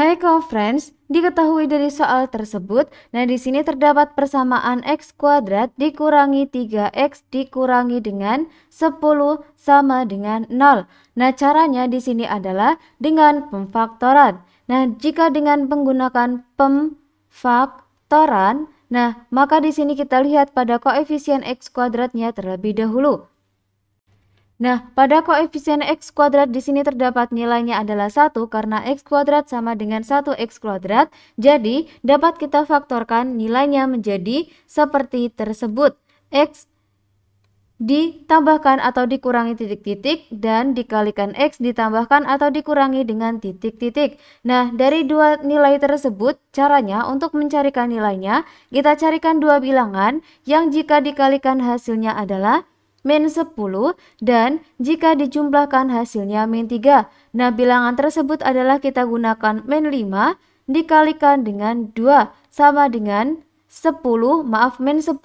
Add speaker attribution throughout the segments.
Speaker 1: Hai co-friends, diketahui dari soal tersebut, nah di sini terdapat persamaan x kuadrat dikurangi 3x dikurangi dengan 10 sama dengan 0. Nah caranya di sini adalah dengan pemfaktoran. Nah jika dengan menggunakan pemfaktoran, nah maka di sini kita lihat pada koefisien x kuadratnya terlebih dahulu. Nah, pada koefisien x kuadrat di sini terdapat nilainya adalah 1 karena x kuadrat sama dengan 1x kuadrat. Jadi, dapat kita faktorkan nilainya menjadi seperti tersebut. x ditambahkan atau dikurangi titik-titik dan dikalikan X ditambahkan atau dikurangi dengan titik-titik. Nah, dari dua nilai tersebut, caranya untuk mencarikan nilainya, kita carikan dua bilangan yang jika dikalikan hasilnya adalah min 10 dan jika dijumlahkan hasilnya min 3. Nah bilangan tersebut adalah kita gunakan min 5 dikalikan dengan 2 sama dengan 10 maaf min 10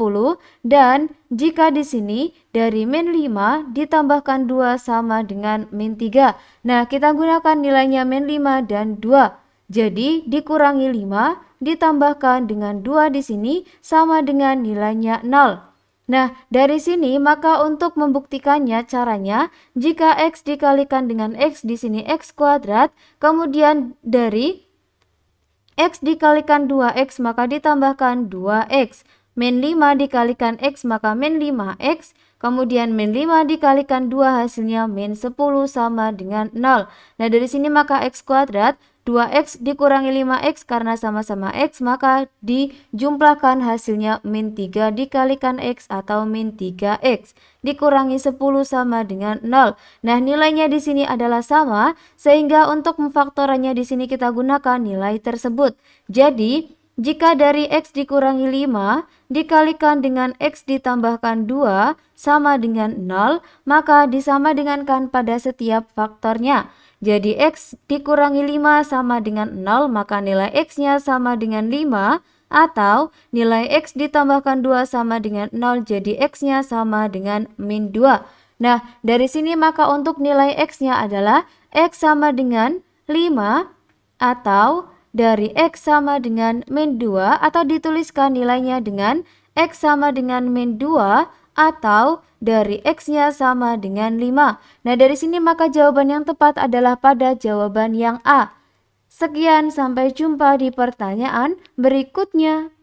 Speaker 1: dan jika di sini dari min 5 ditambahkan 2 sama dengan min 3. Nah kita gunakan nilainya min 5 dan 2. Jadi dikurangi 5 ditambahkan dengan 2 di sini sama dengan nilainya 0. Nah, dari sini maka untuk membuktikannya caranya jika x dikalikan dengan x di sini x kuadrat, kemudian dari x dikalikan 2x maka ditambahkan 2x. Min 5 dikalikan x maka min 5x, kemudian min 5 dikalikan 2 hasilnya min 10 sama dengan 0. Nah, dari sini maka x kuadrat 2x dikurangi 5x karena sama-sama x maka dijumlahkan hasilnya min 3 dikalikan x atau min 3x dikurangi 10 sama dengan 0. Nah nilainya di sini adalah sama sehingga untuk memfaktorannya di sini kita gunakan nilai tersebut. Jadi jika dari x dikurangi 5 dikalikan dengan x ditambahkan 2 sama dengan 0 maka disama dengankan pada setiap faktornya. Jadi X dikurangi 5 sama dengan 0 maka nilai X-nya sama dengan 5 atau nilai X ditambahkan 2 sama dengan 0 jadi X-nya sama dengan min 2. Nah dari sini maka untuk nilai X-nya adalah X sama dengan 5 atau dari X sama dengan min 2 atau dituliskan nilainya dengan X sama dengan min 2 atau dari X-nya sama dengan 5. Nah, dari sini maka jawaban yang tepat adalah pada jawaban yang A. Sekian, sampai jumpa di pertanyaan berikutnya.